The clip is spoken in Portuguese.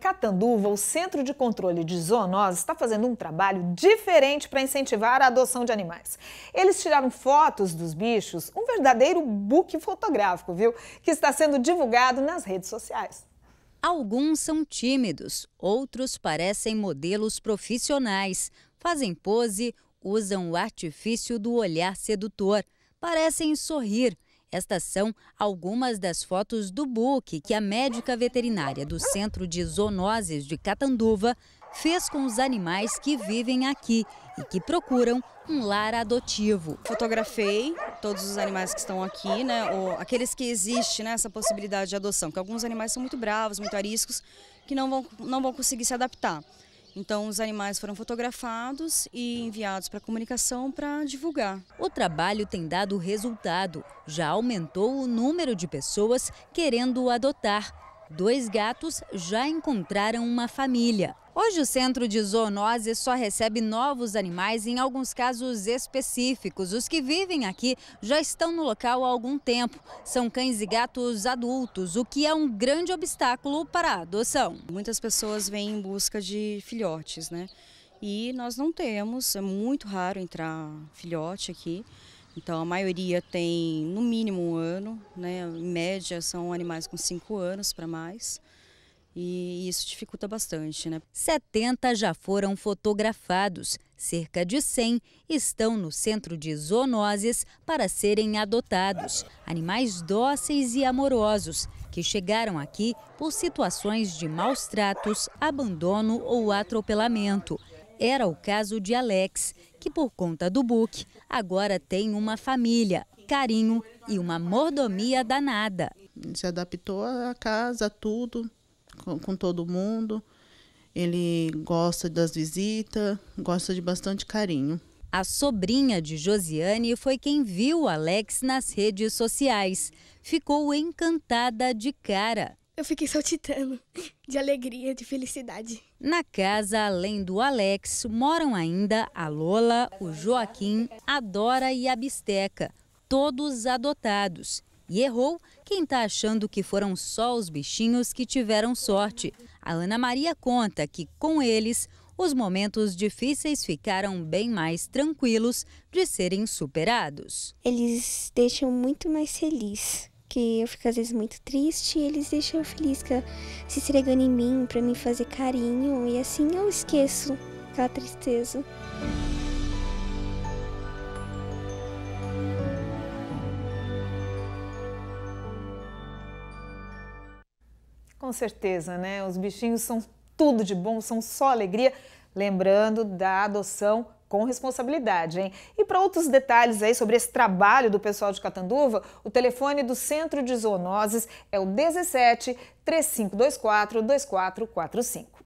Catanduva, o Centro de Controle de Zoonoses está fazendo um trabalho diferente para incentivar a adoção de animais. Eles tiraram fotos dos bichos, um verdadeiro book fotográfico, viu? Que está sendo divulgado nas redes sociais. Alguns são tímidos, outros parecem modelos profissionais, fazem pose, usam o artifício do olhar sedutor, parecem sorrir, estas são algumas das fotos do book que a médica veterinária do Centro de Zoonoses de Catanduva fez com os animais que vivem aqui e que procuram um lar adotivo. Fotografei todos os animais que estão aqui, né, ou aqueles que existe né, essa possibilidade de adoção, que alguns animais são muito bravos, muito ariscos, que não vão, não vão conseguir se adaptar. Então, os animais foram fotografados e enviados para a comunicação para divulgar. O trabalho tem dado resultado. Já aumentou o número de pessoas querendo adotar dois gatos já encontraram uma família. Hoje o centro de zoonose só recebe novos animais em alguns casos específicos. Os que vivem aqui já estão no local há algum tempo. São cães e gatos adultos, o que é um grande obstáculo para a adoção. Muitas pessoas vêm em busca de filhotes, né? E nós não temos, é muito raro entrar filhote aqui. Então a maioria tem no mínimo um ano, né? em média são animais com cinco anos para mais. E isso dificulta bastante, né? 70 já foram fotografados, cerca de 100 estão no centro de zoonoses para serem adotados. Animais dóceis e amorosos, que chegaram aqui por situações de maus tratos, abandono ou atropelamento. Era o caso de Alex, que por conta do book, agora tem uma família, carinho e uma mordomia danada. Se adaptou à casa, a tudo, com, com todo mundo. Ele gosta das visitas, gosta de bastante carinho. A sobrinha de Josiane foi quem viu Alex nas redes sociais. Ficou encantada de cara. Eu fiquei saltitando de alegria, de felicidade. Na casa, além do Alex, moram ainda a Lola, o Joaquim, a Dora e a Bisteca, todos adotados. E errou quem está achando que foram só os bichinhos que tiveram sorte. A Ana Maria conta que, com eles, os momentos difíceis ficaram bem mais tranquilos de serem superados. Eles deixam muito mais feliz que eu fico às vezes muito triste, eles deixam eu feliz, se entregando em mim para me fazer carinho e assim eu esqueço aquela tristeza. Com certeza, né? Os bichinhos são tudo de bom, são só alegria. Lembrando da adoção com responsabilidade, hein? E para outros detalhes aí sobre esse trabalho do pessoal de Catanduva, o telefone do Centro de Zoonoses é o 17 3524 2445.